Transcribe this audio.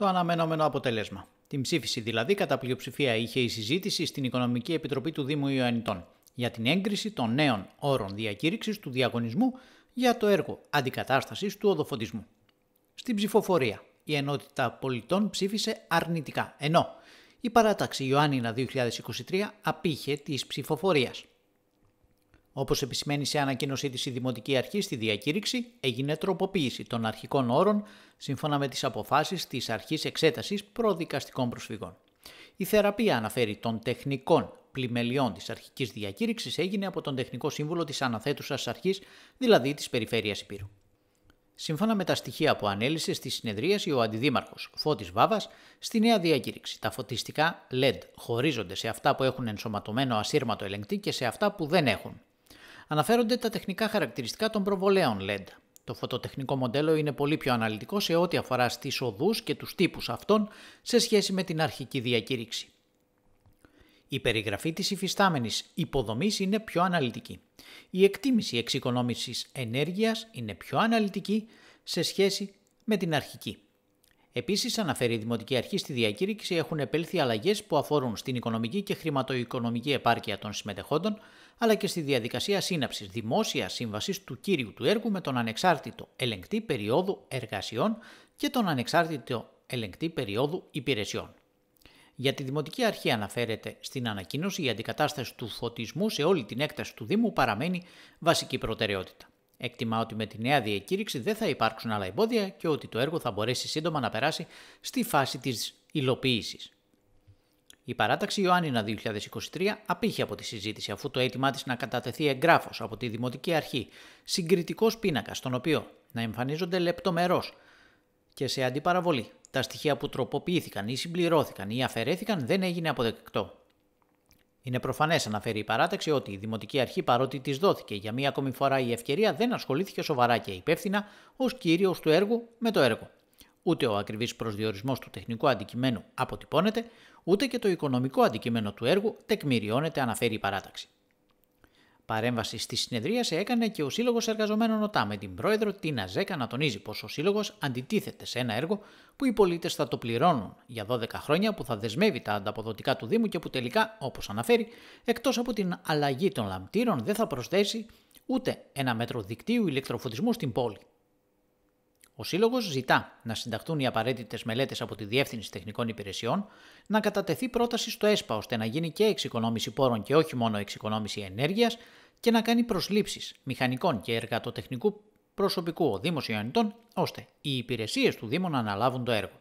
το αναμενόμενο αποτέλεσμα. Την ψήφιση δηλαδή κατά πλειοψηφία είχε η συζήτηση στην Οικονομική Επιτροπή του Δήμου Ιωαννιτών για την έγκριση των νέων όρων διακήρυξης του διαγωνισμού για το έργο αντικατάστασης του οδοφωτισμού. Στην ψηφοφορία, η ενότητα πολιτών ψήφισε αρνητικά, ενώ η παράταξη Ιωάννινα 2023 απήχε της ψηφοφορίας. Όπως επισημαίνει σε ανακοίνωσή της η Δημοτική Αρχή στη διακήρυξη, έγινε τροποποίηση των αρχικών όρων σύμφωνα με τις αποφάσεις της Αρχής Εξέτασης Προδικαστικών Προσφυγών. Η θεραπεία αναφέρει των τεχνικών πλημελιών της αρχικής διακήρυξης έγινε από τον τεχνικό σύμβολο της αναθέτουσας αρχής, δηλαδή της Περιφέρειας Υπήρου. Σύμφωνα με τα στοιχεία που ανέλησε στη συνεδρίαση ο Αντιδήμαρχος Φώτης Βάβας, στη νέα διακήρυξη τα φωτιστικά LED χωρίζονται σε αυτά που έχουν ενσωματωμένο ασύρματο ελεγκτή και σε αυτά που δεν έχουν αναφέρονται τα τεχνικά χαρακτηριστικά των προβολέων LED. Το φωτοτεχνικό μοντέλο είναι πολύ πιο αναλυτικό σε ό,τι αφορά στις οδούς και τους τύπους αυτών σε σχέση με την αρχική διακήρυξη. Η περιγραφή της υφιστάμενης υποδομής είναι πιο αναλυτική. Η εκτίμηση εξοικονόμησης ενέργειας είναι πιο αναλυτική σε σχέση με την αρχική. Επίσης, αναφέρει η Δημοτική Αρχή στη διακήρυξη έχουν επέλθει αλλαγές που αφορούν στην οικονομική και χρηματοοικονομική επάρκεια των συμμετεχόντων, αλλά και στη διαδικασία σύναψης δημόσιας σύμβασης του κύριου του έργου με τον ανεξάρτητο ελεγκτή περίοδου εργασιών και τον ανεξάρτητο ελεγκτή περίοδου υπηρεσιών. Για τη Δημοτική Αρχή αναφέρεται στην ανακοίνωση η αντικατάσταση του φωτισμού σε όλη την έκταση του Δήμου παραμένει βασική προτεραιότητα. Εκτιμά ότι με τη νέα διακήρυξη δεν θα υπάρξουν άλλα εμπόδια και ότι το έργο θα μπορέσει σύντομα να περάσει στη φάση της υλοποίησης. Η παράταξη Ιωάννινα 2023 απήχε από τη συζήτηση αφού το αίτημά της να κατατεθεί εγγράφος από τη Δημοτική Αρχή, συγκριτικός πίνακας, στον οποίο να εμφανίζονται λεπτομερώς και σε αντιπαραβολή τα στοιχεία που τροποποιήθηκαν ή συμπληρώθηκαν ή αφαιρέθηκαν δεν έγινε αποδεκτό. Είναι προφανές, αναφέρει η παράταξη, ότι η Δημοτική Αρχή, παρότι της δόθηκε για μία ακόμη φορά η ευκαιρία, δεν ασχολήθηκε σοβαρά και υπεύθυνα ως κύριος του έργου με το έργο. Ούτε ο ακριβής προσδιορισμός του τεχνικού αντικειμένου αποτυπώνεται, ούτε και το οικονομικό αντικείμενο του έργου τεκμηριώνεται, αναφέρει η παράταξη. Παρέμβαση στη συνεδρίαση έκανε και ο Σύλλογος Εργαζομένων ΟΤΑ με την πρόεδρο Τίνα Ζέκα να τονίζει πως ο Σύλλογος αντιτίθεται σε ένα έργο που οι πολίτες θα το πληρώνουν για 12 χρόνια που θα δεσμεύει τα ανταποδοτικά του Δήμου και που τελικά, όπως αναφέρει, εκτός από την αλλαγή των λαμπτήρων δεν θα προσθέσει ούτε ένα μέτρο δικτύου ηλεκτροφωτισμού στην πόλη. Ο Σύλλογος ζητά να συνταχθούν οι απαραίτητες μελέτες από τη Διεύθυνση Τεχνικών Υπηρεσιών, να κατατεθεί πρόταση στο ΕΣΠΑ ώστε να γίνει και εξοικονόμηση πόρων και όχι μόνο εξοικονόμηση ενέργειας, και να κάνει προσλήψεις μηχανικών και εργατοτεχνικού προσωπικού ο Δήμος Ιωαννιτών, ώστε οι υπηρεσίες του Δήμου να αναλάβουν το έργο.